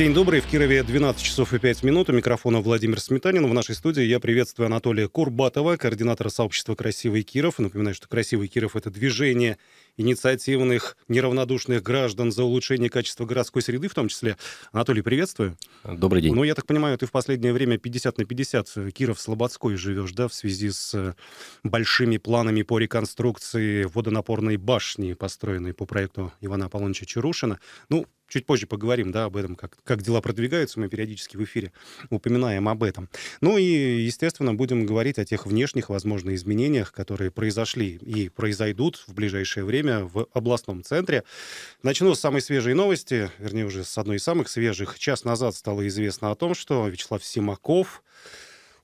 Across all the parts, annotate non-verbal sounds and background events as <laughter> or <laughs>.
День добрый. В Кирове 12 часов и 5 минут. У микрофона Владимир Сметанин. В нашей студии я приветствую Анатолия Курбатова, координатора сообщества «Красивый Киров». Напоминаю, что «Красивый Киров» — это движение инициативных, неравнодушных граждан за улучшение качества городской среды в том числе. Анатолий, приветствую. Добрый день. Ну, я так понимаю, ты в последнее время 50 на 50 э, Киров-Слободской живешь, да, в связи с э, большими планами по реконструкции водонапорной башни, построенной по проекту Ивана Аполлоныча Чарушина. Ну, Чуть позже поговорим, да, об этом, как, как дела продвигаются, мы периодически в эфире упоминаем об этом. Ну и, естественно, будем говорить о тех внешних, возможно, изменениях, которые произошли и произойдут в ближайшее время в областном центре. Начну с самой свежей новости, вернее, уже с одной из самых свежих. Час назад стало известно о том, что Вячеслав Симаков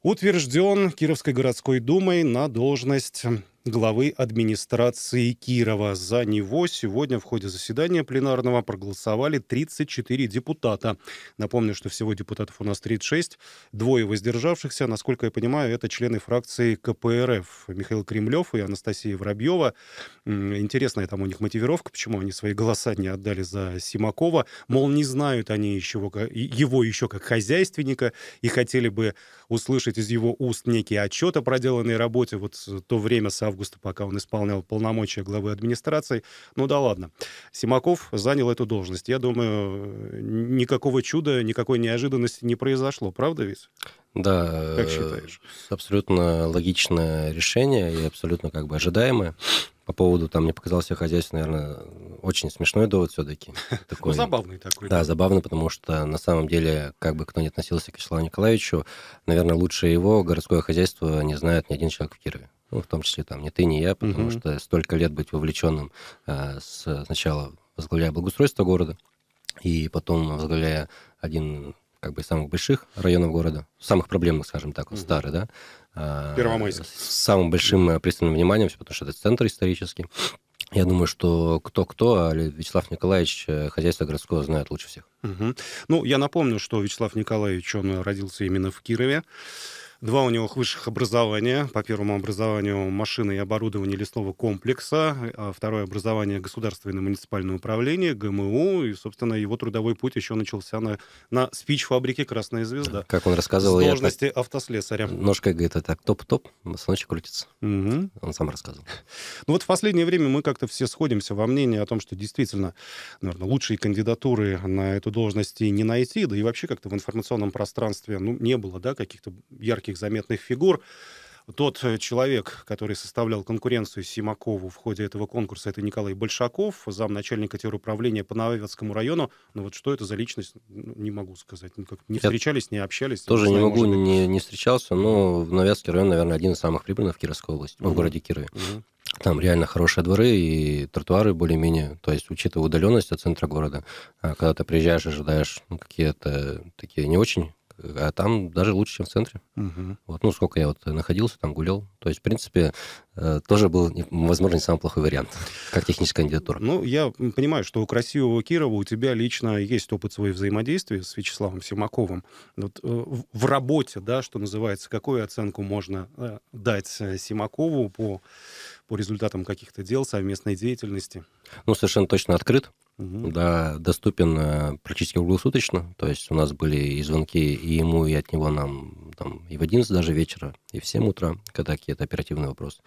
утвержден Кировской городской думой на должность главы администрации Кирова. За него сегодня в ходе заседания пленарного проголосовали 34 депутата. Напомню, что всего депутатов у нас 36, двое воздержавшихся. Насколько я понимаю, это члены фракции КПРФ Михаил Кремлев и Анастасия Воробьева. Интересная там у них мотивировка, почему они свои голоса не отдали за Симакова. Мол, не знают они еще, его еще как хозяйственника и хотели бы услышать из его уст некий отчет о проделанной работе. Вот то время с августа августа, пока он исполнял полномочия главы администрации. Ну да ладно. Симаков занял эту должность. Я думаю, никакого чуда, никакой неожиданности не произошло. Правда ведь? Да. Как считаешь? Э, абсолютно логичное решение и абсолютно как бы ожидаемое. По поводу, там, мне показался хозяйство, наверное, очень смешной довод все-таки. <laughs> Такой, ну, забавный такой. Да, да, забавный, потому что на самом деле, как бы кто ни относился к Вячеславу Николаевичу, наверное, лучше его городское хозяйство не знает ни один человек в Кирове ну, в том числе там не ты, не я, потому mm что столько лет быть вовлеченным э, с, сначала возглавляя благоустройство города, и потом возглавляя один как бы самых больших районов города, самых проблемных, скажем так, вот, старый, да. Э, Первомайск. С самым большим э, пристальным вниманием, потому что это центр исторический. Я думаю, что кто-кто, а Вячеслав Николаевич э, хозяйство городского знает лучше всех. Угу. Ну, я напомню, что Вячеслав Николаевич, он родился именно в Кирове. Два у него высших образования. По первому образованию машины и оборудование лесного комплекса. А второе образование государственное муниципальное управление, ГМУ. И, собственно, его трудовой путь еще начался на, на спич-фабрике «Красная звезда». Как он рассказывал, с должности я автослесаря. Ножкой говорит, это так, топ-топ, ночи крутится. Угу. Он сам рассказывал. Ну вот в последнее время мы как-то все сходимся во мнении о том, что действительно, наверное, лучшие кандидатуры на эту должность и не найти, да и вообще как-то в информационном пространстве ну, не было да, каких-то ярких таких заметных фигур. Тот э, человек, который составлял конкуренцию Симакову в ходе этого конкурса, это Николай Большаков, замначальника теруправления по Нововецкому району. Но ну, вот что это за личность, ну, не могу сказать. Никак. Ну, не встречались, не общались. Тоже не, могу, может... не, не встречался, но в Нововецкий район, наверное, один из самых прибыльных в Кировской области, угу. в городе Кирове. Угу. Там реально хорошие дворы и тротуары более-менее. То есть, учитывая удаленность от центра города, а когда ты приезжаешь, ожидаешь ну, какие-то такие не очень а там даже лучше, чем в центре. Угу. Вот, ну, сколько я вот находился, там гулял. То есть, в принципе, э, тоже был, возможно, не самый плохой вариант, <laughs> как техническая кандидатура. Ну, я понимаю, что у красивого Кирова у тебя лично есть опыт своего взаимодействия с Вячеславом Симаковым. Вот, э, в работе, да, что называется, какую оценку можно э, дать Симакову по, по результатам каких-то дел, совместной деятельности? Ну, совершенно точно открыт угу. да, доступен э, практически круглосуточно. То есть у нас были и звонки и ему, и от него нам там, и в 11 даже вечера, и в 7 утра, когда какие-то оперативные вопросы.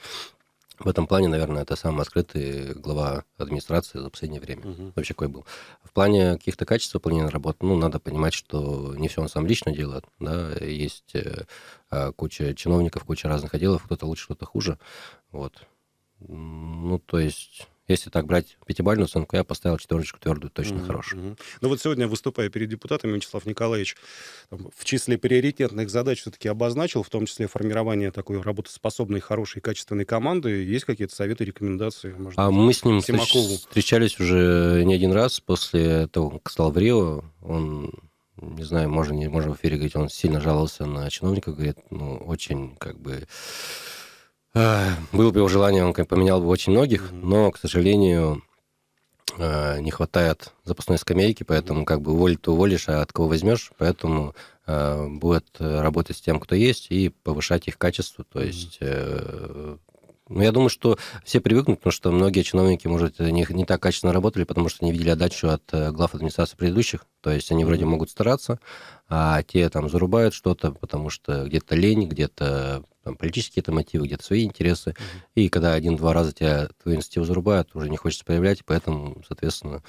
В этом плане, наверное, это самый открытый глава администрации за последнее время. Угу. Вообще какой был. В плане каких-то качеств выполнения работы, ну, надо понимать, что не все он сам лично делает. Да? Есть э, а, куча чиновников, куча разных отделов, кто-то лучше, кто-то хуже. Вот. Ну, то есть если так брать пятибалльную оценку, я поставил четверочку твердую, точно mm-hmm. хорошую. Ну вот сегодня, выступая перед депутатами, Вячеслав Николаевич там, в числе приоритетных задач все-таки обозначил, в том числе формирование такой работоспособной, хорошей, качественной команды. Есть какие-то советы, рекомендации? Может, а быть, мы с ним Симакову? встречались уже не один раз после того, как стал в Рио. Он не знаю, можно, не можем в эфире говорить, он сильно жаловался на чиновников, говорит, ну, очень, как бы, а, было бы его желание, он поменял бы очень многих, но, к сожалению, а, не хватает запасной скамейки, поэтому как бы уволить-то уволишь, а от кого возьмешь, поэтому а, будет э, работать с тем, кто есть, и повышать их качество, то есть э, Ну, я думаю, что все привыкнут, потому что многие чиновники, может, не, не так качественно работали, потому что не видели отдачу от э, глав администрации предыдущих. То есть они вроде могут стараться, а те там зарубают что-то, потому что где-то лень, где-то там политические это мотивы, где-то свои интересы. Mm-hmm. И когда один-два раза тебя твои инициативу зарубают, уже не хочется появлять, поэтому, соответственно,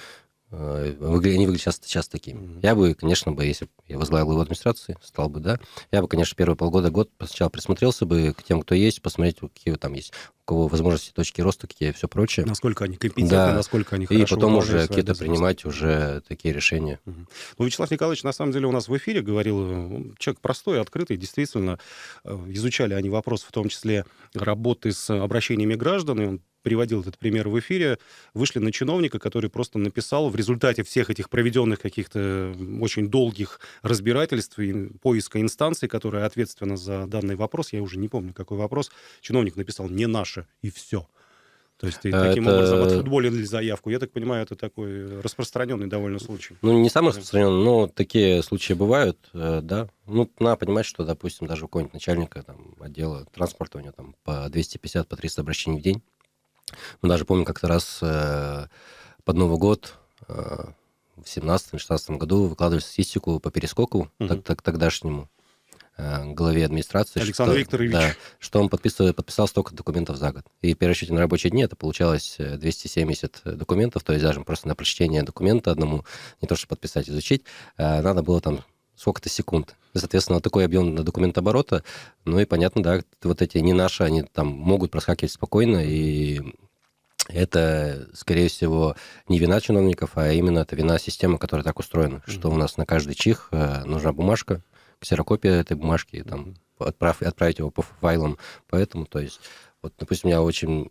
э, выгля... они выглядят часто, часто такими. Mm-hmm. Я бы, конечно, бы, если бы я возглавил его администрации, стал бы, да, я бы, конечно, первые полгода, год сначала присмотрелся бы к тем, кто есть, посмотреть, какие там есть кого возможности, точки роста, какие все прочее. Насколько они компетентны, да. насколько они хорошо И потом уже какие-то принимать уже такие решения. Угу. Ну, Вячеслав Николаевич, на самом деле, у нас в эфире говорил, человек простой, открытый, действительно, э, изучали они вопрос, в том числе работы с обращениями граждан, и он приводил этот пример в эфире, вышли на чиновника, который просто написал в результате всех этих проведенных каких-то очень долгих разбирательств и поиска инстанции, которая ответственна за данный вопрос, я уже не помню, какой вопрос, чиновник написал «не наше» и все. То есть ты а таким это... образом отфутболили заявку. Я так понимаю, это такой распространенный довольно случай. Ну, не самый распространенный, но такие случаи бывают, э, да. Ну, надо понимать, что, допустим, даже у какого-нибудь начальника там, отдела транспорта у него там по 250-300 по обращений в день. Мы даже помню как-то раз э, под Новый год э, в 17-16 году выкладывали статистику по перескоку угу. так, так, тогдашнему э, главе администрации. Александр что, Викторович. Да, что он подписал, подписал столько документов за год. И в перерасчете на рабочие дни это получалось 270 э, документов, то есть даже просто на прочтение документа одному, не то что подписать, изучить, э, надо было там сколько-то секунд. Соответственно, такой объем документооборота. Ну и понятно, да, вот эти не наши, они там могут проскакивать спокойно, и это, скорее всего, не вина чиновников, а именно это вина системы, которая так устроена, mm-hmm. что у нас на каждый чих э, нужна бумажка, ксерокопия этой бумажки, там, отправ, отправить его по файлам. Поэтому, то есть, вот, допустим, я очень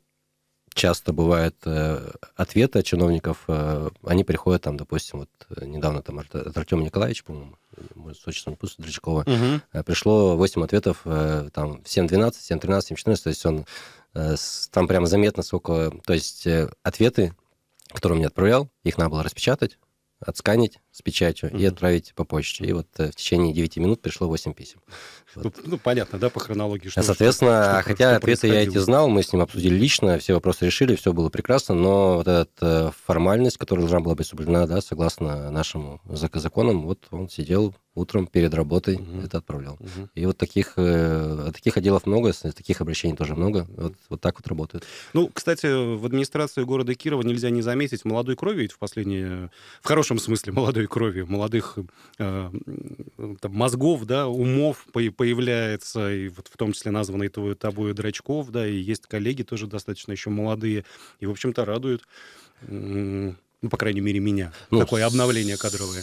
часто бывают э, ответы от чиновников, э, они приходят там, допустим, вот э, недавно там от, от Артема Николаевича, по-моему, может, с отчеством пусть угу. пришло 8 ответов, там, 7-12, 7-13, 7-14, то есть он там прямо заметно сколько, то есть ответы, которые он мне отправлял, их надо было распечатать, отсканить, с печатью mm-hmm. и отправить по почте. И вот э, в течение 9 минут пришло 8 писем. <laughs> Вот. Ну, ну, понятно, да, по хронологии. Что, а, Соответственно, что, что, хотя что ответы я эти знал, мы с ним обсудили лично, все вопросы решили, все было прекрасно, но вот эта э, формальность, которая должна была быть соблюдена, да, согласно нашему законам, вот он сидел утром перед работой угу. это отправлял. Угу. И вот таких, э, таких отделов много, таких обращений тоже много. Вот, вот так вот работают. Ну, кстати, в администрации города Кирова нельзя не заметить молодой крови, ведь в последние... В хорошем смысле молодой крови молодых э, там, мозгов, да, умов появляется, и вот в том числе названные тобой Драчков, да, и есть коллеги тоже достаточно еще молодые, и, в общем-то, радуют ну, по крайней мере, меня. Ну, Такое обновление кадровое.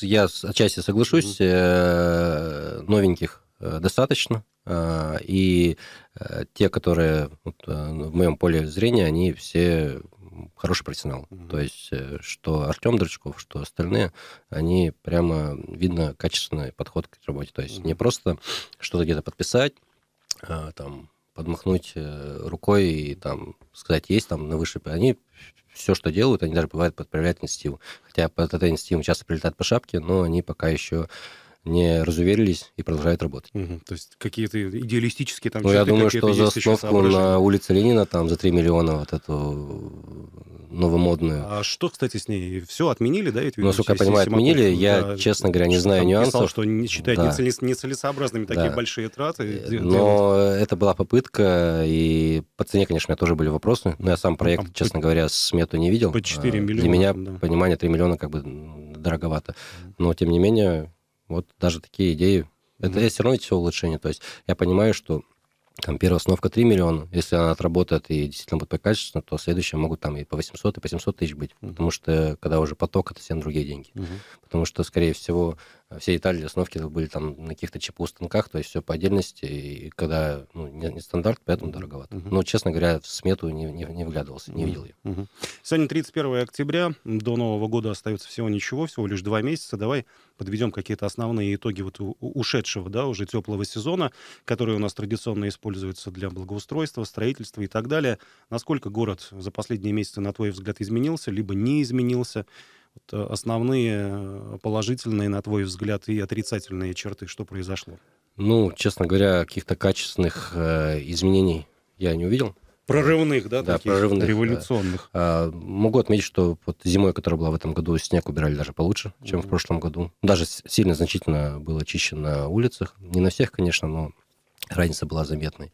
Я отчасти соглашусь. Э, новеньких э, достаточно. И те, которые вот, в моем поле зрения, они все хороший профессионал. Mm-hmm. То есть, э, что Артем Дрочков, что остальные, они прямо, видно, качественный подход к работе. То есть, mm-hmm. не просто что-то где-то подписать, а, там, подмахнуть э, рукой и там сказать есть там на выше. Они все, что делают, они даже бывают подправляют инициативу. Хотя под этот инициативой часто прилетают по шапке, но они пока еще не разуверились и продолжают работать. Угу. То есть какие-то идеалистические там... Ну, я думаю, что за остановку на улице Ленина, там, за 3 миллиона вот эту новомодную... А что, кстати, с ней? Все отменили, да? Ведь, ну, насколько я понимаю, отменили. Да, я, честно говоря, не знаю нюансов. Писал, что не считают да. нецелесообразными такие да. большие траты. Э, но делать. это была попытка, и по цене, конечно, тоже были вопросы. Но я сам ну, проект, там, честно по... говоря, смету не видел. По 4 э, миллиона. Для меня, да. понимание, 3 миллиона как бы дороговато. Но, тем не менее, вот даже такие идеи. Это mm-hmm. все равно все улучшение. То есть я понимаю, что там первая установка 3 миллиона, если она отработает и действительно будет по качеству то следующие могут там и по 800, и по 700 тысяч быть, mm-hmm. потому что когда уже поток, это совсем другие деньги. Mm-hmm. Потому что, скорее всего, Э, все детали для остановки были там на каких-то чипу станках, то есть все по отдельности, и когда ну, не, не стандарт, поэтому дороговато. Mm-hmm. Но, честно говоря, в смету не, не, не вглядывался, не mm-hmm. видел ее. Mm-hmm. Сегодня 31 октября, до Нового года остается всего ничего, всего лишь два месяца. Давай подведем какие-то основные итоги вот ушедшего, да, уже теплого сезона, который у нас традиционно используется для благоустройства, строительства и так далее. Насколько город за последние месяцы, на твой взгляд, изменился, либо не изменился? вот э, основные положительные, на твой взгляд, и отрицательные черты, что произошло? Ну, честно говоря, каких-то качественных э, изменений я не увидел. Прорывных, да, да таких прорывных, революционных. Да. А, могу отметить, что вот зимой, которая была в этом году, снег убирали даже получше, чем mm-hmm. в прошлом году. Даже сильно значительно было чище на улицах. Не на всех, конечно, но разница была заметной.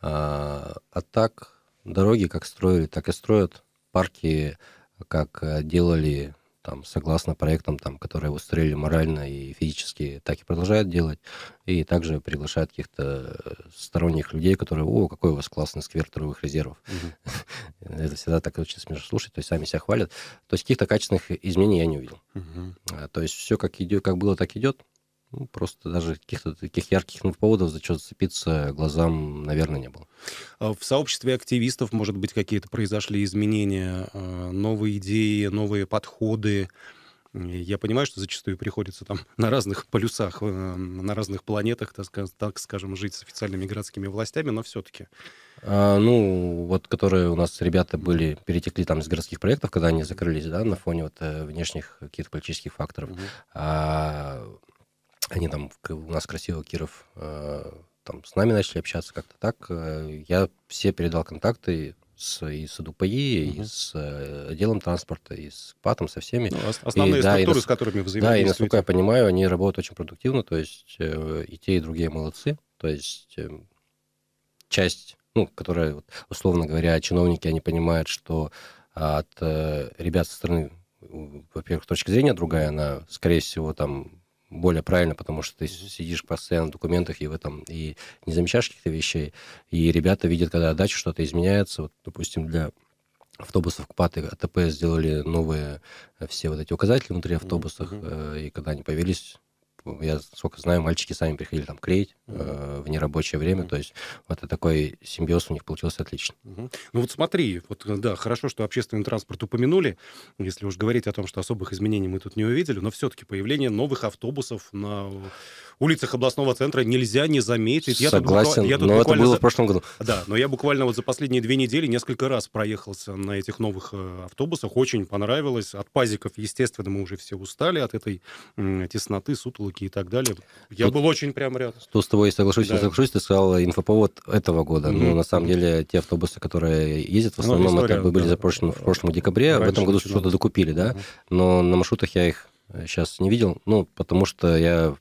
А, а так, дороги как строили, так и строят. Парки э, как э, делали там, согласно проектам, там, которые устроили морально и физически, так и продолжают делать. И также приглашают каких-то э, сторонних людей, которые, о, какой у вас классный сквер трудовых резервов. Угу. <laughs> Это всегда так очень смешно слушать, то есть сами себя хвалят. То есть каких-то качественных изменений я не увидел. Угу. То есть все как, идет, как было, так идет. Ну, просто даже каких-то таких ярких поводов, за что зацепиться, глазам, наверное, не было. А в сообществе активистов, может быть, какие-то произошли изменения, а, новые идеи, новые подходы. Я понимаю, что зачастую приходится там <laughs> на разных полюсах, э, на разных планетах, так, скажем, жить с официальными городскими властями, но все-таки. А, ну, вот которые у нас ребята были, перетекли там из городских проектов, когда они закрылись, да, на фоне вот э, внешних каких-то политических факторов. Угу. А, они там, у нас красиво Киров э, там с нами начали общаться как-то так. Э, я все передал контакты с, и с АДУПИ, угу. и с э, отделом транспорта, и с ПАТом, со всеми. Ну, основные и, да, и, с которыми взаимодействуете. Да, и насколько я понимаю, они работают очень продуктивно, то есть и те, и другие молодцы. То есть эм, часть, ну, которая, условно говоря, чиновники, они понимают, что от ребят со стороны, во-первых, точка зрения другая, она, скорее всего, там более правильно, потому что ты сидишь постоянно в документах и в этом и не замечаешь каких-то вещей. И ребята видят, когда отдача что-то изменяется. Вот, допустим, для автобусов КПАТ и АТП сделали новые э, все вот эти указатели внутри автобусов, mm-hmm. и когда они появились, я сколько знаю, мальчики сами приходили там клеить mm-hmm. э, в нерабочее время, mm-hmm. то есть вот это такой симбиоз у них получился отлично. Mm-hmm. Ну вот смотри, вот э, да, хорошо, что общественный транспорт упомянули, если уж говорить о том, что особых изменений мы тут не увидели, но все-таки появление новых автобусов на улицах областного центра нельзя не заметить. Я Согласен, тут, я тут но это было за... в прошлом году. Да, но я буквально вот за последние две недели несколько раз проехался на этих новых э, автобусах, очень понравилось. От пазиков, естественно, мы уже все устали от этой тесноты, сутолоки и так далее. Я тут, был очень прям рядом. Тут с тобой я соглашусь, да. я соглашусь, ты сказал инфоповод этого года, mm-hmm. Ну, но на самом деле те автобусы, которые ездят, в ну, основном ну, история, это были да. запрошены в прошлом декабре, Раньше в этом году что-то докупили, да, mm-hmm. но на маршрутах я их сейчас э, не видел, ну, потому что я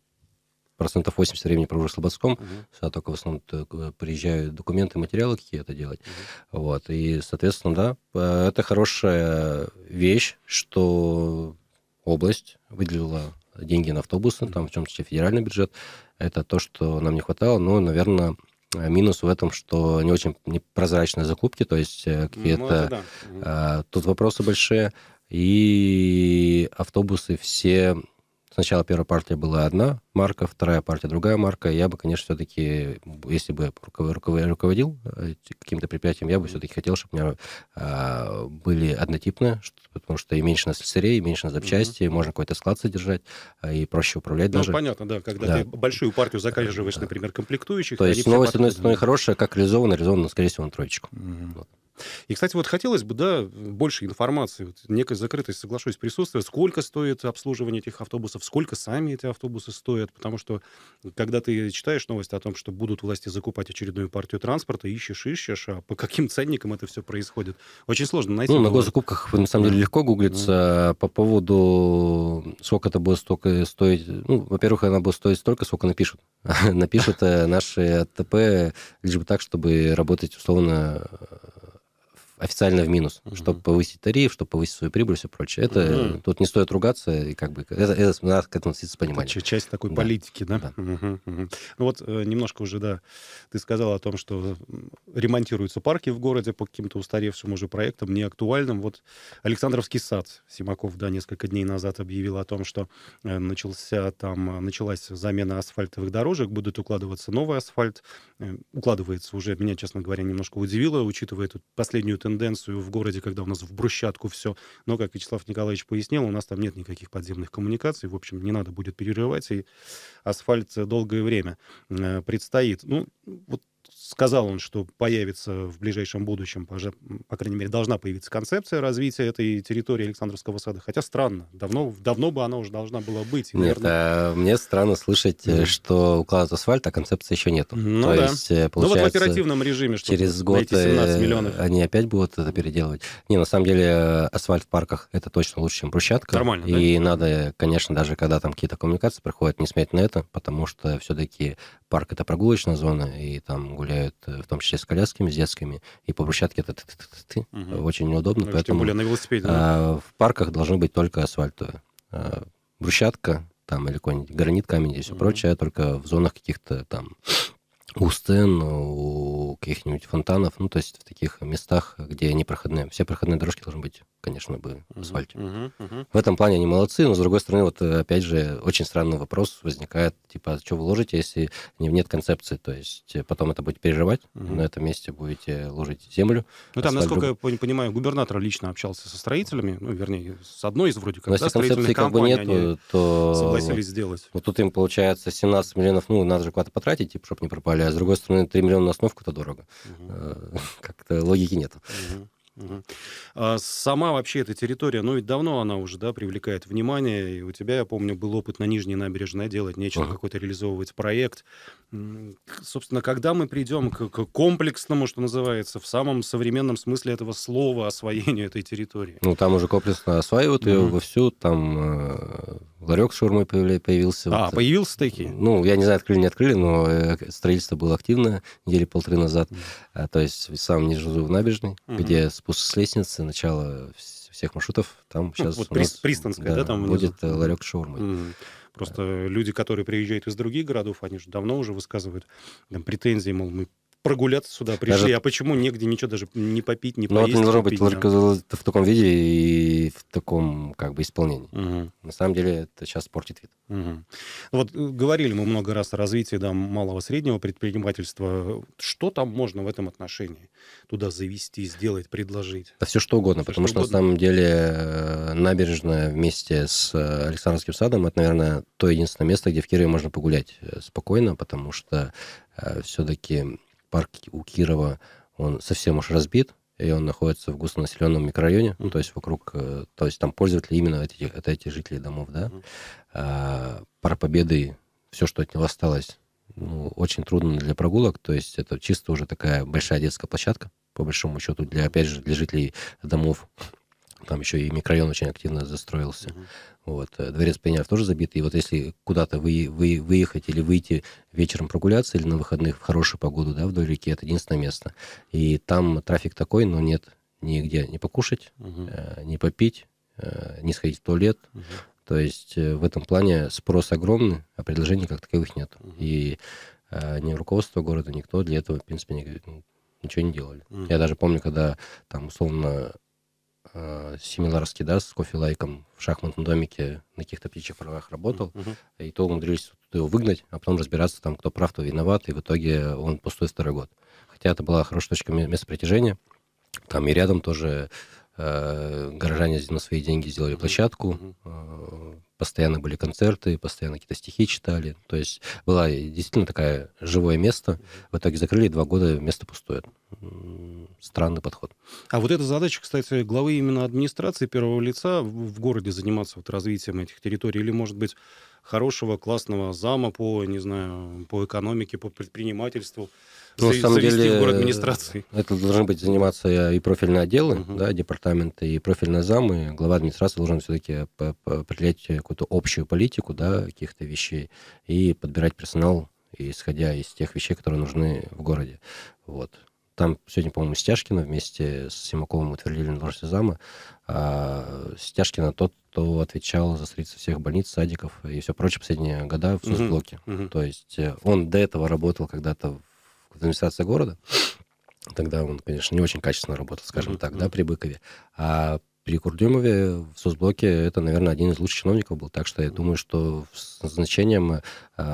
процентов 80 времени провожу в Слободском, угу. сюда только в основном приезжают документы, материалы какие-то делать. Угу. Вот, и, соответственно, да, это хорошая вещь, что область выделила деньги на автобусы, там в том числе федеральный бюджет. Это то, что нам не хватало, но, наверное, Минус в этом, что не очень прозрачные закупки, то есть э, ну, какие-то... Ну, да. а, тут вопросы большие. И автобусы все Сначала первая партия была одна марка, вторая партия другая марка. Я бы, конечно, все-таки, если бы руководил э, каким-то предприятием, я бы все-таки хотел, чтобы у меня а, были однотипные, потому что и меньше на слесарей, и меньше на запчасти, mm можно какой-то склад содержать, а, и проще управлять ну, даже. понятно, да, когда да. ты большую партию заказываешь, да. например, комплектующих. То есть новость, с одной стороны, хорошая, как реализовано, реализовано, скорее всего, на троечку. mm Вот. И, кстати, вот хотелось бы, да, больше информации, вот, некой закрытость, соглашусь, присутствует. Сколько стоит обслуживание этих автобусов, сколько сами эти автобусы стоят, потому что, когда ты читаешь новость о том, что будут власти закупать очередную партию транспорта, ищешь, ищешь, а по каким ценникам это все происходит, очень сложно найти. Ну, на госзакупках, на самом деле, легко гуглится. Да. По поводу, сколько это будет столько стоить, ну, во-первых, она будет стоить столько, сколько напишут. <laughs> напишут э, наши АТП, лишь бы так, чтобы работать условно официально в минус, угу. чтобы повысить тариф, чтобы повысить свою прибыль и все прочее. Это угу. тут не стоит ругаться, и как бы это, это надо к этому относиться с пониманием. Это часть такой политики, да? да. Угу, угу. Ну вот э, немножко уже, да, ты сказал о том, что ремонтируются парки в городе по каким-то устаревшим уже проектам, не актуальным. Вот Александровский сад Симаков, да, несколько дней назад объявил о том, что э, начался там, э, началась замена асфальтовых дорожек, будут укладываться новый асфальт, укладывается уже, меня, честно говоря, немножко удивило, учитывая эту последнюю тенденцию тенденцию в городе, когда у нас в брусчатку все. Но, как Вячеслав Николаевич пояснил, у нас там нет никаких подземных коммуникаций. В общем, не надо будет перерывать, и асфальт долгое время э, предстоит. Ну, вот сказал он, что появится в ближайшем будущем, по крайней мере, должна появиться концепция развития этой территории Александровского сада. Хотя странно, давно, давно бы она уже должна была быть. Нет, наверное... а э, мне странно слышать, mm-hmm. что укладывают асфальт, а концепции еще нету. Ну, То да. есть, получается, э, ну вот в оперативном режиме, что через год миллионов. они опять будут это переделывать. Не, на самом деле асфальт в парках это точно лучше, чем брусчатка. Нормально, И да? надо, конечно, даже когда там какие-то коммуникации проходят, не смотреть на это, потому что все-таки парк это прогулочная зона, и там гуляют гоняют, э, в том числе с колясками, с детскими, и по брусчатке это очень неудобно. поэтому а, в парках должно быть только асфальтовое. А, брусчатка там или какой-нибудь гранит, камень и все прочее, только в зонах каких-то там у сцен, у каких-нибудь фонтанов, ну, то есть в таких местах, где не проходные. Все проходные дорожки должны быть конечно, бы в асфальте. Uh-huh, uh-huh, В этом плане они молодцы, но, с другой стороны, вот э, опять же, очень странный вопрос возникает, типа, а что вы ложите, если нет концепции, то есть э, потом это будете переживать, uh-huh. на этом месте будете ложить землю. Ну там, насколько люб... я понимаю, губернатор лично общался со строителями, ну, вернее, с одной из вроде как, но да, если концепции как бы нет, то... Согласились сделать. Вот тут им, получается, 17 миллионов, ну, надо же куда-то потратить, типа, чтобы не пропали, а с другой стороны, 3 миллиона на основку-то дорого. Uh-huh. <laughs> Как-то логики нет. Uh-huh. Угу. А сама вообще эта территория, ну ведь давно она уже, да, привлекает внимание. И у тебя, я помню, был опыт на Нижней набережной делать нечего, ага. какой-то реализовывать проект. Собственно, когда мы придем к, к комплексному, что называется, в самом современном смысле этого слова освоению этой территории? Ну, там уже комплексно осваивают угу. ее вовсю, там э, Ларек с шаурмой появился. А, вот. Э, появился такие. Ну, я не знаю, открыли, не открыли, но э, строительство было активно недели полторы назад. Mm. А, то есть сам не живу в набережной, mm-hmm. где спуск с лестницы, начало всех маршрутов. Там сейчас ну, вот у нас, Пристанская, да, да там внизу? будет э, ларек с шаурмой. Mm-hmm. Просто люди, которые приезжают из других городов, они же давно уже высказывают там, претензии, мол, мы прогуляться сюда пришли, даже... а почему негде ничего даже не попить, не ну, поесть? Ну, это должно быть только в таком виде и в таком как бы исполнении. Угу. На самом деле это сейчас портит вид. Угу. Вот э, говорили мы много раз о развитии да, малого-среднего предпринимательства. Что там можно в этом отношении? Туда завести, сделать, предложить? Да все что угодно, все потому что, что на самом деле э, набережная вместе с э, Александровским садом, это, наверное, то единственное место, где в Кирове можно погулять спокойно, потому что все-таки парк у Кирова, он совсем уж разбит, и он находится в густонаселенном микрорайоне, mm-hmm. то есть вокруг, э, то есть там пользователи именно эти, это эти жители домов, да. Mm-hmm. А, Пара Победы, все, что от него осталось, ну, очень трудно для прогулок, то есть это чисто уже такая большая детская площадка, по большому счету, для, опять же, для жителей домов там еще и микрорайон очень активно застроился. mm Вот. Э, дворец Пионеров тоже забит. И вот если куда-то вы, вы, выехать или выйти вечером прогуляться, или на выходных в хорошую погоду, да, вдоль реки, это единственное место. И там трафик такой, но нет нигде не покушать, mm э, не попить, э, не сходить в туалет. mm То есть э, в этом плане спрос огромный, а предложений как таковых нет. mm И э, ни руководство города, никто для этого, в принципе, не, ничего не делали. mm Я даже помню, когда там условно Э, семинарский, да, с кофе лайком в шахматном домике на каких-то птичьих правах работал, mm-hmm. и то умудрились его выгнать, а потом разбираться там, кто прав, кто виноват, и в итоге он пустой второй год. Хотя это была хорошая точка места притяжения, там и рядом тоже э, горожане на свои деньги сделали площадку, э, постоянно были концерты, постоянно какие-то стихи читали. То есть была действительно такая живое место. В итоге закрыли, два года место пустое. Странный подход. А вот эта задача, кстати, главы именно администрации первого лица в городе заниматься вот развитием этих территорий, или, может быть, хорошего, классного зама по, не знаю, по экономике, по предпринимательству. Ну, за, на самом деле, город администрации. Э, это должны быть заниматься и э, профильные отделы, uh-huh. да, департаменты, и профильные замы. Глава администрации должен все-таки э, определять какую-то общую политику, да, каких-то вещей, и подбирать персонал, исходя из тех вещей, которые нужны в городе. Вот. Там сегодня, по-моему, Стяжкина вместе с Симаковым утвердили на должности зама. А Стяжкина тот кто отвечал за строительство всех больниц, садиков и все прочее последние года в соцблоке. Uh-huh. Uh-huh. То есть э, он до этого работал когда-то в администрации города. Тогда он, конечно, не очень качественно работал, скажем uh-huh. так, да, при Быкове. А при Курдюмове в соцблоке это, наверное, один из лучших чиновников был. Так что я думаю, что с назначением э,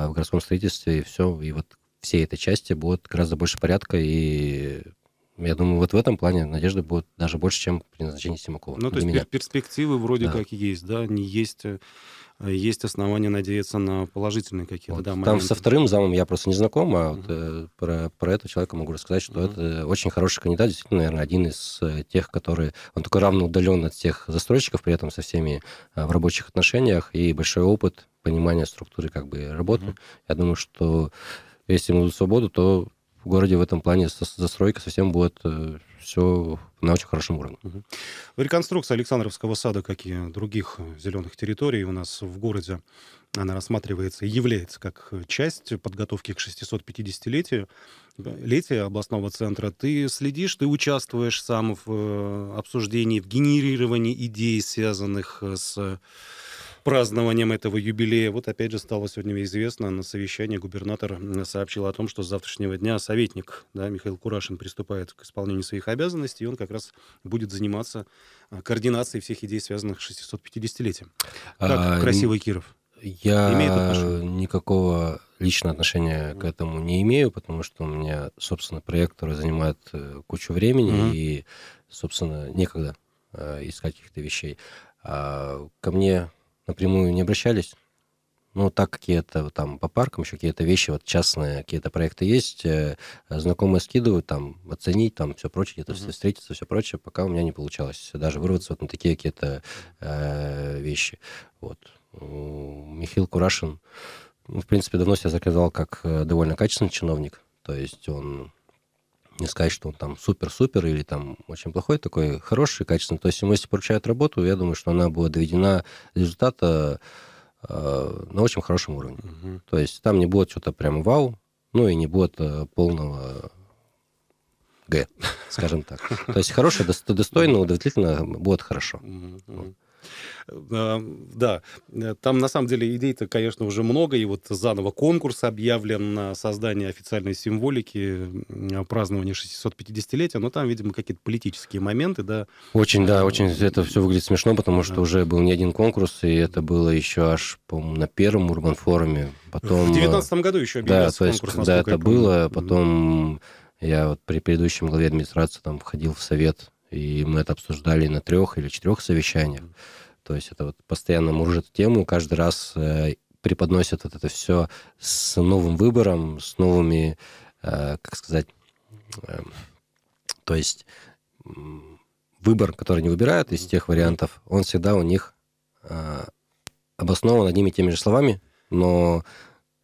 в городском строительстве и все, и вот всей этой части будет гораздо больше порядка и я думаю, вот в этом плане надежды будут даже больше, чем при назначении Симакова. Ну, то есть меня. перспективы вроде да. как есть, да, не есть, э, есть основания надеяться на положительные какие-то вот, да, моменты. Там со вторым замом я просто не знаком, а uh-huh. вот, э, про, про этого человека могу рассказать, что uh-huh. это очень хороший кандидат, действительно, наверное, один из э, тех, которые... Он только равно удален от тех застройщиков, при этом со всеми э, в рабочих отношениях, и большой опыт, понимание структуры как бы работы. Uh-huh. Я думаю, что если ему дадут свободу, то в городе в этом плане застройка совсем будет э, все на очень хорошем уровне. Реконструкция Александровского сада, как и других э, зеленых территорий у нас в городе, она рассматривается и является как э, часть подготовки к 650-летию летия областного центра. Ты следишь, ты участвуешь сам в обсуждении, в генерировании идей, связанных с празднованием этого юбилея. Вот опять же стало сегодня известно, на совещании губернатор сообщил о том, что с завтрашнего дня советник да, Михаил Курашин приступает к исполнению своих обязанностей, и он как раз будет заниматься а, координацией всех идей, связанных с 650-летием. А, как а, красивый Киров? Я никакого личного отношения к этому не имею, потому что у меня, собственно, проект, который занимает э, кучу времени, mm-hmm. и, собственно, некогда э, из каких-то вещей. А, ко мне напрямую не обращались. Ну, так какие-то там по паркам еще какие-то вещи, вот частные какие-то проекты есть, э, знакомые скидывают, там, оценить, там, все прочее, где-то mm-hmm. встретиться, все прочее, пока у меня не получалось даже вырваться вот на такие какие-то э, вещи. Вот. Михаил Курашин, ну, в принципе, давно себя заказал как э, довольно качественный чиновник, то есть он не сказать, что он там супер-супер или там очень плохой, такой хороший, качественный. То есть ему, если поручают работу, я думаю, что она будет доведена результата э, на очень хорошем уровне. Угу. То есть там не будет что-то прям вау, ну и не будет э, полного Г, скажем так. То есть хорошее, достойно, удовлетворительно будет хорошо. Угу. Да, э, там на самом деле идей-то, конечно, уже много, и вот заново конкурс объявлен на создание официальной символики э, празднования 650-летия, но там, видимо, какие-то политические моменты, да. Очень, да, а, очень это все выглядит смешно, потому что да. уже был не один конкурс, и это было еще аж, по-моему, на первом Урбанфоруме. Потом... В 2019 э, году еще объявился да, то есть, конкурс, когда это было, потом я вот при предыдущем главе администрации там входил в совет и мы это обсуждали на трех или четырех совещаниях. То есть это вот постоянно муржит тему, каждый раз э, преподносят вот это все с новым выбором, с новыми, э, как сказать, э, то есть выбор, который они выбирают из тех вариантов, он всегда у них обоснован одними и теми же словами, но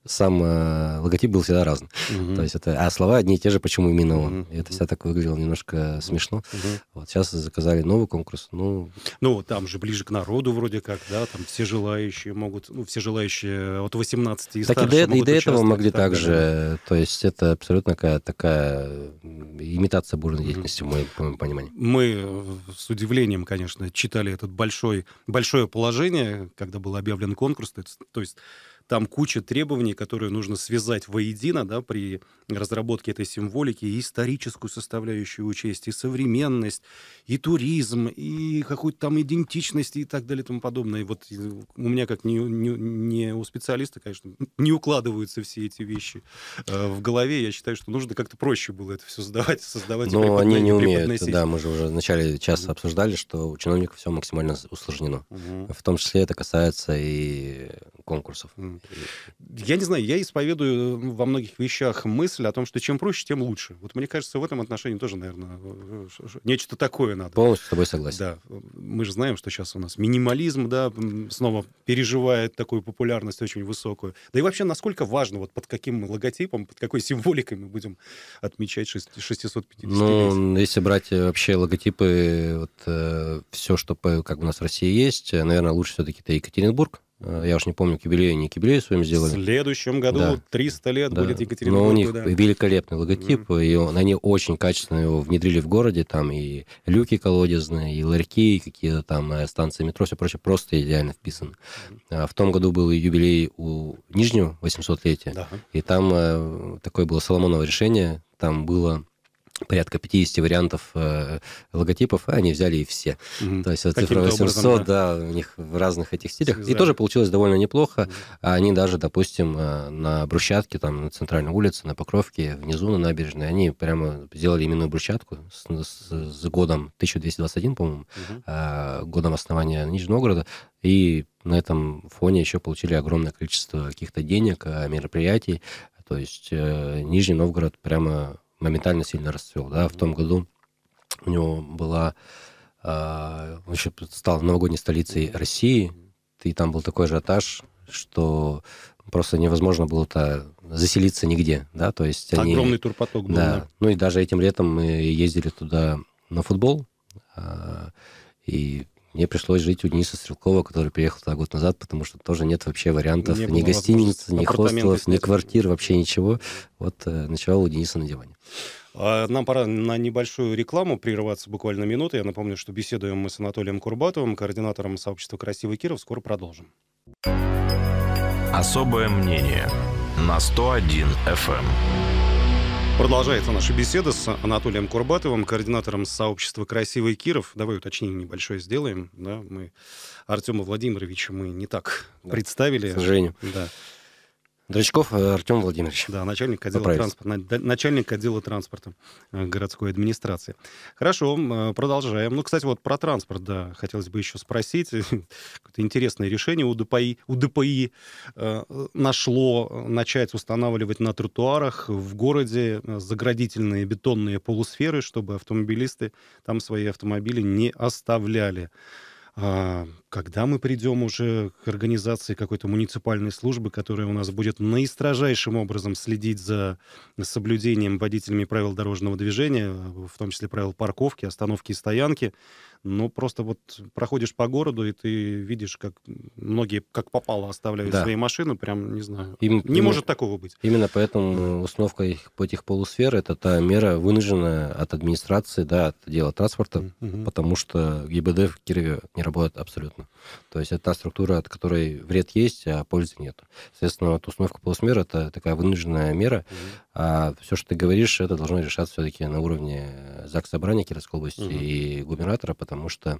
сам э, логотип был всегда разный. Угу. То есть это, а слова одни и те же, почему именно он. Угу. И это всегда так выглядело немножко смешно. Угу. Вот сейчас заказали новый конкурс. Ну... ну, там же ближе к народу вроде как, да, там все желающие могут, ну, все желающие от 18 и так старше и до, и до этого могли так также. Да. То есть это абсолютно такая, такая имитация бурной деятельности, угу. в моем понимании. Мы э, с удивлением, конечно, читали этот большой, большое положение, когда был объявлен конкурс. То есть там куча требований, которые нужно связать воедино да, при разработке этой символики, и историческую составляющую учесть, и современность, и туризм, и какую-то там идентичность и так далее и тому подобное. И вот э, у меня, как не, не, не у специалиста, конечно, не укладываются все эти вещи э, в голове. Я считаю, что нужно как-то проще было это все создавать, создавать. Но они не умеют, да, мы же уже в начале часа обсуждали, что у чиновников все максимально усложнено. Угу. В том числе это касается и конкурсов. Угу. Я не знаю, я исповедую э, во многих вещах мысль о том, что чем проще, тем лучше. Вот мне кажется, в этом отношении тоже, наверное, э, э, нечто такое надо. Полностью с тобой согласен. Да. Мы же знаем, что сейчас у нас минимализм, да, снова переживает такую популярность очень высокую. Да и вообще, насколько важно, вот под каким логотипом, под какой символикой мы будем отмечать 650 -летие. Ну, если брать вообще логотипы, вот э, все, что как у нас в России есть, наверное, лучше все-таки это Екатеринбург, Э, я уж не помню, к юбилею, не к своим сделали. В следующем году да. 300 лет да. будет Екатеринбург. Но у них да. великолепный логотип, mm и он, они очень качественно его внедрили в городе. Там и люки колодезные, и ларьки, и какие-то там э, станции метро, все прочее, просто идеально вписано. mm а В том году был юбилей у Нижнего 800-летия, да. и там э, такое было Соломоново решение, там было порядка 50 вариантов э, логотипов, а они взяли и все. Угу. То есть вот цифра 800, образом, да. да, у них в разных этих стилях. Связали. И тоже получилось довольно неплохо. Угу. Они даже, допустим, э, на брусчатке, там, на центральной улице, на Покровке, внизу на набережной, они прямо сделали именную брусчатку с, с, с годом 1221, по-моему, угу. э, годом основания Нижнего Новгорода. И на этом фоне еще получили огромное количество каких-то денег, а, мероприятий. То есть э, Нижний Новгород прямо моментально сильно расцвел. Да? В том году у него была... Э, он еще стал новогодней столицей России, и там был такой ажиотаж, что просто невозможно было-то заселиться нигде, да, то есть они... Огромный турпоток был. Да. да, ну и даже этим летом мы ездили туда на футбол, а, и мне пришлось жить у Дениса Стрелкова, который приехал туда год назад, потому что тоже нет вообще вариантов не ни гостиниц, ни хостелов, ни квартир, вообще ничего. Вот э, ночевал у Дениса на диване. А, нам пора на небольшую рекламу прерываться буквально минуты. Я напомню, что беседуем мы с Анатолием Курбатовым, координатором сообщества «Красивый Киров». Скоро продолжим. Особое мнение на 101 FM. Продолжается наша беседа с Анатолием Курбатовым, координатором сообщества «Красивый Киров». Давай уточнение небольшое сделаем. Да, мы Артема Владимировича мы не так да. представили. К сожалению. Да. Дрочков э, Артем Владимирович. Да, начальник отдела, транспорта, начальник отдела транспорта э, городской администрации. Хорошо, э, продолжаем. Ну, кстати, вот про транспорт, да, хотелось бы еще спросить. <laughs> Какое-то интересное решение УДПИ, УДПИ нашло начать устанавливать на тротуарах в городе заградительные бетонные полусферы, чтобы автомобилисты там свои автомобили не оставляли а, когда мы придем уже к организации какой-то муниципальной службы, которая у нас будет наистрожайшим образом следить за соблюдением водителями правил дорожного движения, в том числе правил парковки, остановки и стоянки. Но просто вот проходишь по городу, и ты видишь, как многие как попало оставляют да. свои машины, прям, не знаю, Им, не именно, может такого быть. Именно поэтому установка их, этих полусфер — это та мера, вынужденная от администрации, да, от отдела транспорта, угу. потому что ГИБД в Кирове не работает абсолютно понятно. То есть это та структура, от которой вред есть, а пользы нет. Соответственно, вот установка полусмера – это такая вынужденная мера. Mm-hmm. А все, что ты говоришь, это должно решаться все-таки на уровне ЗАГС собрания Кировской области mm-hmm. и губернатора, потому что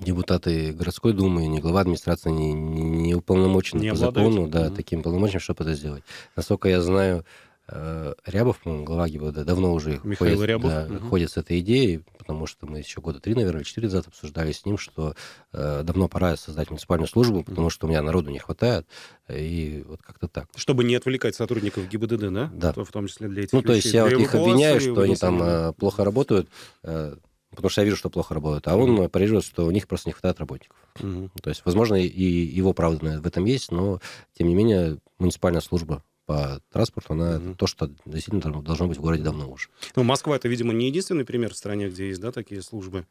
депутаты городской думы, ни глава администрации не, не, не уполномочены не по закону, да, mm-hmm. таким полномочием, чтобы это сделать. Насколько я знаю, Э, Рябов, по-моему, глава ГИБДД, давно уже ходит, Да, угу. ходит с этой идеей, потому что мы еще года три, наверное, четыре назад обсуждали с ним, что э, давно пора создать муниципальную службу, потому что у меня народу не хватает, и вот как-то так. Чтобы не отвлекать сотрудников ГИБДД, да? Да. в том числе для ну, этих Ну, то есть я вот их обвиняю, что они там э, плохо работают, э, потому что я вижу, что плохо работают, а он mm-hmm. парирует, что у них просто не хватает работников. mm То есть, возможно, и его правда в этом есть, но, тем не менее, муниципальная служба по транспорту, она mm-hmm. то, что действительно должно быть в городе давно уже. Ну, Москва это, видимо, не единственный пример в стране, где есть, да, такие службы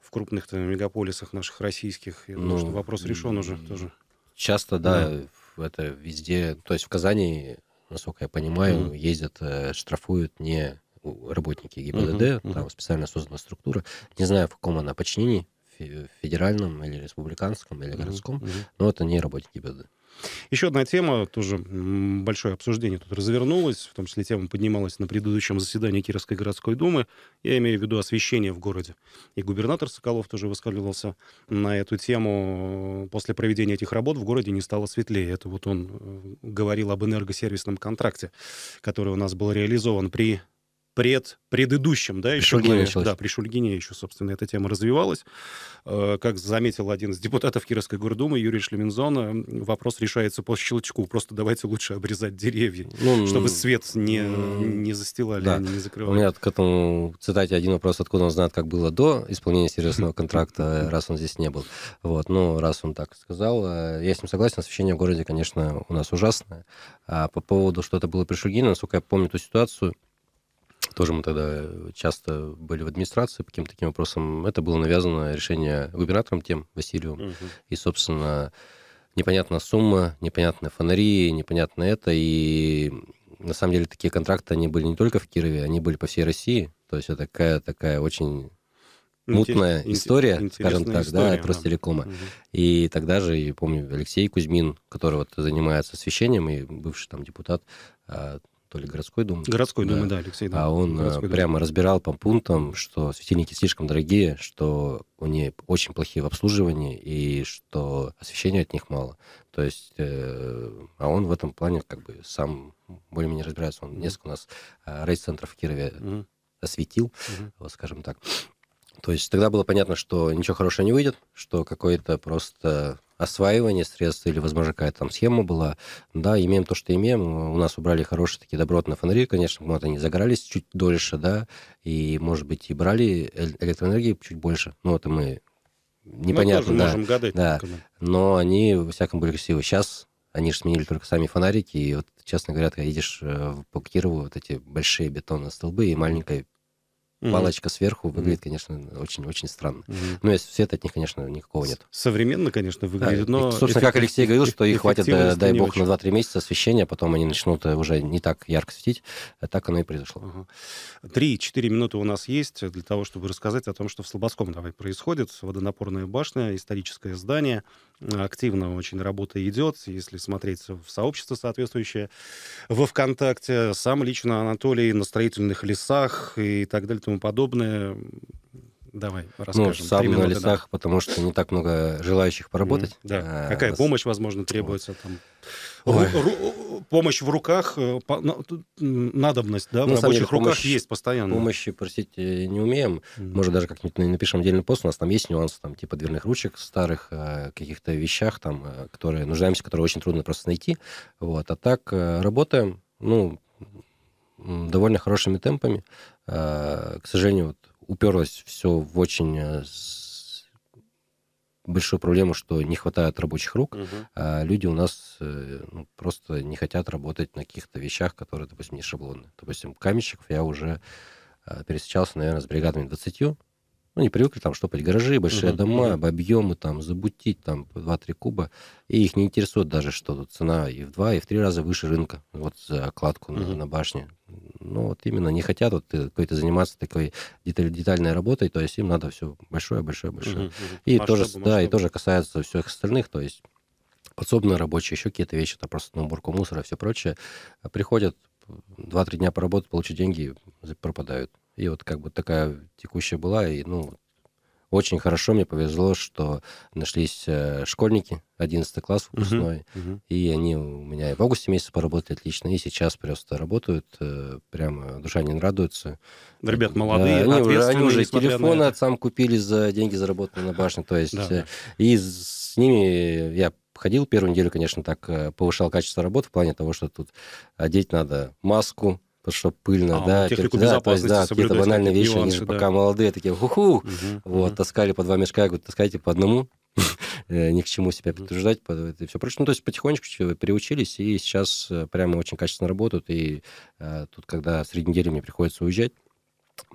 в крупных мегаполисах наших российских. Я ну, думаю, что ну, вопрос решен уже тоже. Часто, да, да, это везде. То есть в Казани, насколько я понимаю, mm-hmm. ездят, э, штрафуют не работники ГИБДД, uh-huh, там специально создана структура. Не знаю, в каком она подчинении, Э, федеральном или республиканском или городском, mm-hmm. Mm-hmm. но это не работники БДД. Еще одна тема, тоже большое обсуждение тут развернулось, в том числе тема поднималась на предыдущем заседании Кировской городской думы. Я имею в виду освещение в городе. И губернатор Соколов тоже высказывался на эту тему. После проведения этих работ в городе не стало светлее. Это вот он э, говорил об энергосервисном контракте, который у нас был реализован при пред, предыдущем, да, еще, при Шульгине, да, при Шульгине еще, собственно, эта тема развивалась. Э, как заметил один из депутатов Кировской гордумы Юрий Шлемензона, вопрос решается по щелчку. Просто давайте лучше обрезать деревья, ну, чтобы свет не, не застилали, да. не закрывали. У меня к этому цитате один вопрос, откуда он знает, как было до исполнения серьезного <laughs> контракта, э, раз он здесь не был. Вот, ну, раз он так сказал, э, я с ним согласен, освещение в городе, конечно, у нас ужасное. А по поводу, что это было при Шульгине, насколько я помню эту ситуацию, тоже мы тогда часто были в администрации по каким-то таким вопросам. Это было навязано решение губернатором тем, Василием. Угу. И, собственно, непонятная сумма, непонятные фонари, непонятно это. И на самом деле такие контракты, они были не только в Кирове, они были по всей России. То есть это такая, такая очень мутная Интерес, история, скажем так, история, да, да. просто телекома. Угу. И тогда же, я помню, Алексей Кузьмин, который вот занимается освещением и бывший там депутат, а, то ли городской думы. Городской да. думы, да, Алексей. Да. А он э, городской прямо думы. разбирал по пунктам, что светильники слишком дорогие, что у них очень плохие в обслуживании и что освещения от них мало. То есть, э, а он в этом плане как бы сам более-менее разбирается. Он несколько у нас э, рейс-центров в Кирове mm-hmm. осветил, mm-hmm. вот скажем так. То есть тогда было понятно, что ничего хорошего не выйдет, что какое-то просто осваивание средств или, возможно, какая-то там схема была. Да, имеем то, что имеем. У нас убрали хорошие такие добротные фонари, конечно, мы они загорались чуть дольше, да, и, может быть, и брали электроэнергии чуть больше. Но ну, это мы непонятно, мы да. Можем гадать, да. Но они, во всяком, были красивые. Сейчас они же сменили только сами фонарики, и вот, честно говоря, ты едешь э, по Кирову, вот эти большие бетонные столбы и маленькая Mm-hmm. Палочка сверху выглядит, mm-hmm. конечно, очень-очень странно. Mm-hmm. Но ну, света от них, конечно, никакого нет. Современно, конечно, выглядит, да, но... Собственно, как Алексей говорил, что их хватит, э, дай бог, очень. на 2-3 месяца освещения, потом они начнут э, уже не так ярко светить. А так оно и произошло. Три-четыре uh-huh. минуты у нас есть для того, чтобы рассказать о том, что в Слободском давай происходит. Водонапорная башня, историческое здание. Активно очень работа идет, если смотреть в сообщество соответствующее во ВКонтакте. Сам лично Анатолий на строительных лесах и так далее тому подобное. Давай, ну, расскажем. Ну, сам минуты, на лесах, да. потому что не так много желающих поработать. Mm, да. А, Какая раз... помощь, возможно, требуется? Там? Ру- помощь в руках, э, по- надобность да, ну, в рабочих деле, руках помощь, есть постоянно. Помощи, просить э, не умеем. Mm. Может, даже как-нибудь напишем отдельный пост. У нас там есть нюансы, там, типа дверных ручек старых, э, каких-то вещах, там, которые нуждаемся, которые очень трудно просто найти. Вот. А так работаем. Ну, довольно хорошими темпами. А, к сожалению, вот уперлось все в очень э, большую проблему, что не хватает рабочих рук, угу. а люди у нас э, ну, просто не хотят работать на каких-то вещах, которые, допустим, не шаблоны. Допустим, каменщиков я уже а, пересечался, наверное, с бригадами 20, ну, не привыкли там штопать гаражи, большие uh-huh. дома, об объемы там забутить там 2-3 куба. И их не интересует даже, что тут цена и в 2, и в 3 раза выше рынка. Вот за кладку uh-huh. на, на башне. Ну, вот именно не хотят вот э, какой-то заниматься такой деталь, детальной работой, то есть им надо все большое, большое, большое. Uh-huh. Uh-huh. И масштабы, тоже, масштабы. да, и тоже касается всех остальных, то есть подсобные рабочие еще какие-то вещи, это просто на уборку мусора и все прочее. Приходят 2-3 дня поработать, получить деньги, пропадают. И вот как бы такая текущая была, и, ну, очень хорошо мне повезло, что нашлись э, школьники 11 класс выпускной, uh-huh, uh-huh. и они у меня и в августе месяце поработали отлично, и сейчас просто работают, э, прямо душа не радуется. ребят молодые, да, они, уже, они уже телефоны от сам купили за деньги, заработанные на башне, то есть э, да. и с ними я ходил первую неделю, конечно, так повышал качество работы в плане того, что тут одеть надо маску, потому что пыльно, а, да, технику да, то есть, да, какие-то банальные вещи, нюансы, они же да. пока молодые, такие, ху-ху, угу, вот, угу. таскали по два мешка, я говорю, таскайте по одному, <laughs> э, ни к чему себя подтверждать, и все прочее. Ну, то есть потихонечку переучились, и сейчас э, прямо очень качественно работают, и э, тут, когда среди недели мне приходится уезжать,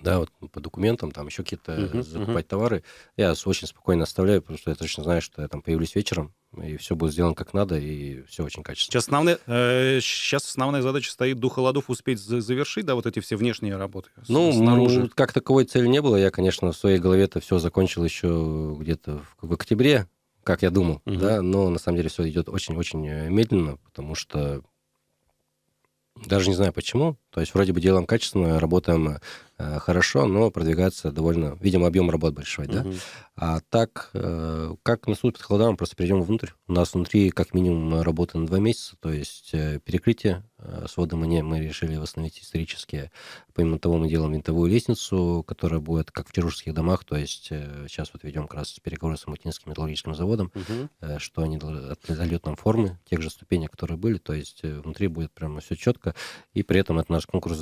да, вот по документам, там еще какие-то uh-huh, закупать uh-huh. товары. Я очень спокойно оставляю, потому что я точно знаю, что я там появлюсь вечером, и все будет сделано как надо, и все очень качественно. Сейчас основная, э, сейчас основная задача стоит до холодов успеть за- завершить, да, вот эти все внешние работы? Ну, снаружи. как таковой цели не было. Я, конечно, в своей голове это все закончил еще где-то в, в октябре, как я думал, uh-huh. да, но на самом деле все идет очень-очень э, медленно, потому что даже не знаю почему. То есть вроде бы делаем качественно, работаем э, Э, хорошо, но продвигаться довольно, видимо, объем работ большой, да. Угу. А так, э, как наступит холода, мы просто перейдем внутрь. У нас внутри как минимум работа на два месяца, то есть э, перекрытие с мы не, мы решили восстановить исторически. Помимо того, мы делаем винтовую лестницу, которая будет как в тирурских домах, то есть сейчас вот ведем как раз переговоры с Мутинским металлургическим заводом, угу. что они дают нам формы тех же ступеней, которые были, то есть внутри будет прямо все четко, и при этом это наш конкурс,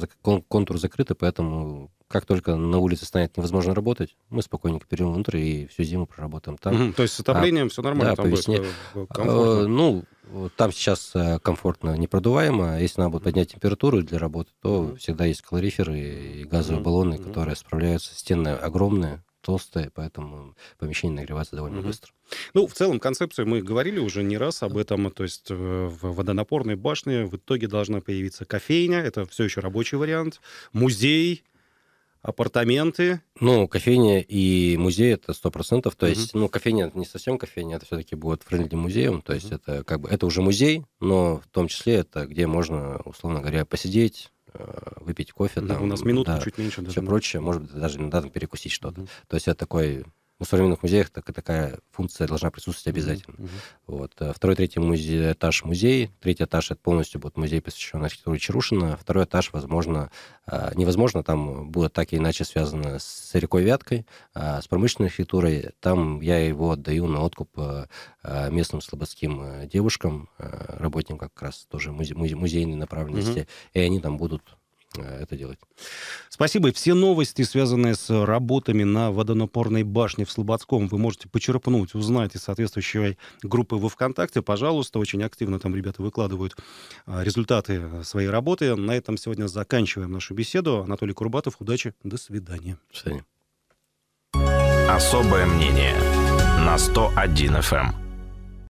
контур закрытый, поэтому как только на улице станет невозможно работать, мы спокойненько перейдем внутрь и всю зиму проработаем там. Угу, то есть с отоплением а, все нормально, да, там весне. будет э, комфортно? Э, ну, там сейчас э, комфортно, непродуваемо. Если надо будет поднять температуру для работы, то угу. всегда есть калориферы и газовые угу. баллоны, которые справляются. Стены огромные, толстая, поэтому помещение нагревается довольно угу. быстро. Ну, в целом, концепцию мы говорили уже не раз об этом. То есть в водонапорной башне в итоге должна появиться кофейня, это все еще рабочий вариант, музей, апартаменты. Ну, кофейня и музей это сто процентов. То есть, mm-hmm. ну, кофейня это не совсем кофейня, это все-таки будет френдли музеем. То есть, mm-hmm. это как бы это уже музей, но в том числе это где можно, условно говоря, посидеть, э, выпить кофе. Да, там, у нас минуту да, чуть меньше. Даже. Все прочее, может быть, даже иногда там перекусить что-то. Mm-hmm. То есть, это такой в современных музеях так, такая функция должна присутствовать обязательно. Mm-hmm. Вот. Э, второй, третий музей, этаж музей. Третий этаж это полностью будет музей, посвященный архитектуре Чарушина. Второй этаж, возможно, э, невозможно, там будет так или иначе связано с рекой Вяткой, э, с промышленной архитектурой. Там я его отдаю на откуп местным слободским девушкам, работникам как раз тоже музе- музейной направленности. Mm-hmm. И они там будут Э, это делать. Спасибо. Все новости, связанные с работами на водонапорной башне в Слободском, вы можете почерпнуть, узнать из соответствующей группы во ВКонтакте. Пожалуйста, очень активно там ребята выкладывают э, результаты своей работы. На этом сегодня заканчиваем нашу беседу. Анатолий Курбатов, удачи, до свидания. До свидания. Особое мнение на 101 FM.